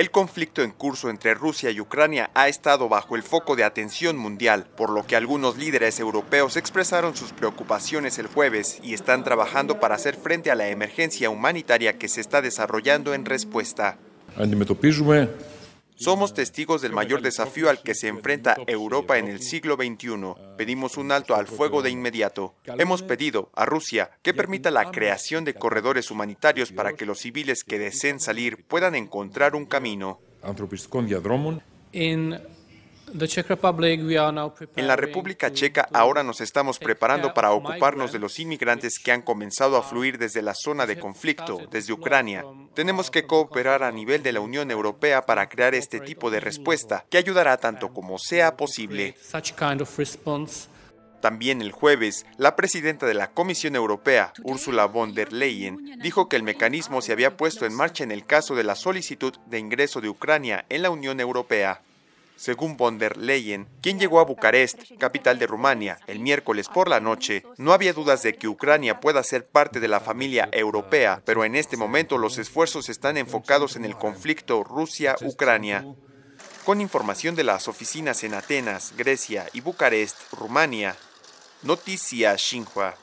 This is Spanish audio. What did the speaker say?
El conflicto en curso entre Rusia y Ucrania ha estado bajo el foco de atención mundial, por lo que algunos líderes europeos expresaron sus preocupaciones el jueves y están trabajando para hacer frente a la emergencia humanitaria que se está desarrollando en respuesta. Somos testigos del mayor desafío al que se enfrenta Europa en el siglo XXI. Ah, Pedimos un alto al fuego de inmediato. Hemos pedido a Rusia que permita la creación de corredores humanitarios para que los civiles que deseen salir puedan encontrar un camino. En la República Checa ahora nos estamos preparando para ocuparnos de los inmigrantes que han comenzado a fluir desde la zona de conflicto, desde Ucrania. Tenemos que cooperar a nivel de la Unión Europea para crear este tipo de respuesta, que ayudará tanto como sea posible. También el jueves, la presidenta de la Comisión Europea, Ursula von der Leyen, dijo que el mecanismo se había puesto en marcha en el caso de la solicitud de ingreso de Ucrania en la Unión Europea. Según von der Leyen, quien llegó a Bucarest, capital de Rumania, el miércoles por la noche, no había dudas de que Ucrania pueda ser parte de la familia europea, pero en este momento los esfuerzos están enfocados en el conflicto Rusia-Ucrania. Con información de las oficinas en Atenas, Grecia y Bucarest, Rumania, Noticia Xinhua.